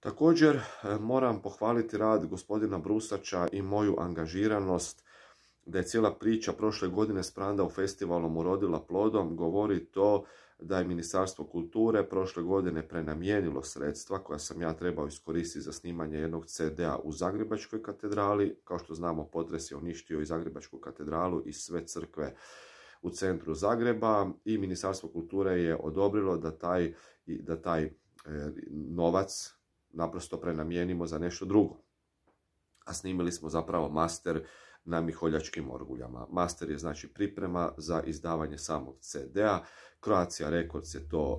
Također e, moram pohvaliti rad gospodina Brusača i moju angažiranost da je cijela priča prošle godine s u festivalom urodila plodom, govori to da je Ministarstvo kulture prošle godine prenamijenilo sredstva koja sam ja trebao iskoristiti za snimanje jednog CD-a u Zagrebačkoj katedrali. Kao što znamo, potres je uništio i Zagrebačku katedralu i sve crkve u centru Zagreba i Ministarstvo kulture je odobrilo da taj, da taj e, novac naprosto prenamijenimo za nešto drugo. A snimili smo zapravo master na miholjačkim orguljama. Master je znači priprema za izdavanje samog CD-a. Croatia Records je to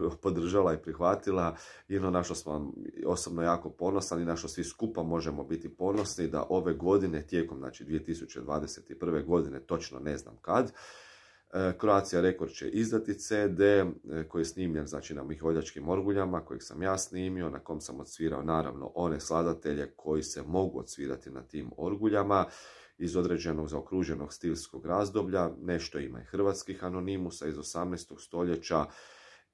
eh, podržala i prihvatila i ono na smo osobno jako ponosan i na svi skupa možemo biti ponosni da ove godine, tijekom znači 2021. godine, točno ne znam kad, E, Croatia Rekord će izdati CD e, koji je snimljen znači, na miholjačkim orguljama kojeg sam ja snimio, na kom sam odsvirao naravno one sladatelje koji se mogu odsvirati na tim orguljama iz određenog zaokruženog stilskog razdoblja, nešto ima i hrvatskih anonimusa iz 18. stoljeća,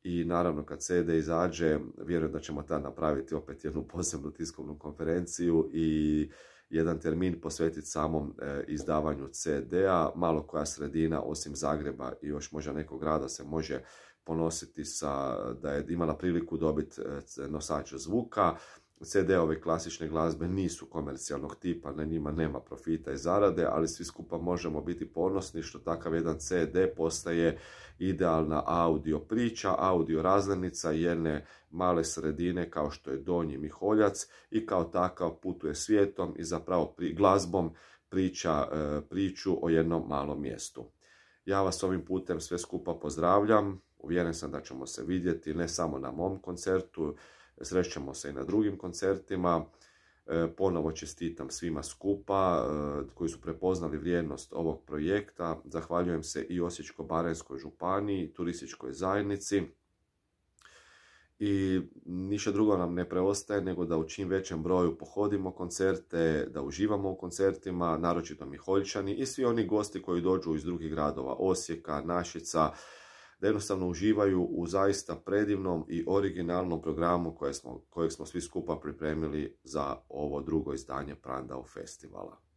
i naravno kad CD izađe, vjerujem da ćemo tada napraviti opet jednu posebnu tiskovnu konferenciju i jedan termin posvetiti samom e, izdavanju CD-a. Malo koja sredina osim Zagreba i još možda nekog grada se može ponositi sa, da je imala priliku dobiti e, nosač zvuka. CD-ove klasične glazbe nisu komercijalnog tipa, na njima nema profita i zarade, ali svi skupa možemo biti ponosni što takav jedan CD postaje idealna audio priča, audio razlenica jedne male sredine kao što je Donji Miholjac i kao takav putuje svijetom i zapravo glazbom priča e, priču o jednom malom mjestu. Ja vas ovim putem sve skupa pozdravljam. Uvjeren sam da ćemo se vidjeti ne samo na mom koncertu, srećemo se i na drugim koncertima. E, ponovo čestitam svima skupa e, koji su prepoznali vrijednost ovog projekta. Zahvaljujem se i osječko barenskoj županiji, turističkoj zajednici i ništa drugo nam ne preostaje nego da u čim većem broju pohodimo koncerte, da uživamo u koncertima, naročito Miholjčani i svi oni gosti koji dođu iz drugih gradova, Osijeka, Našica, da jednostavno uživaju u zaista predivnom i originalnom programu koje smo, kojeg smo svi skupa pripremili za ovo drugo izdanje Prandao festivala.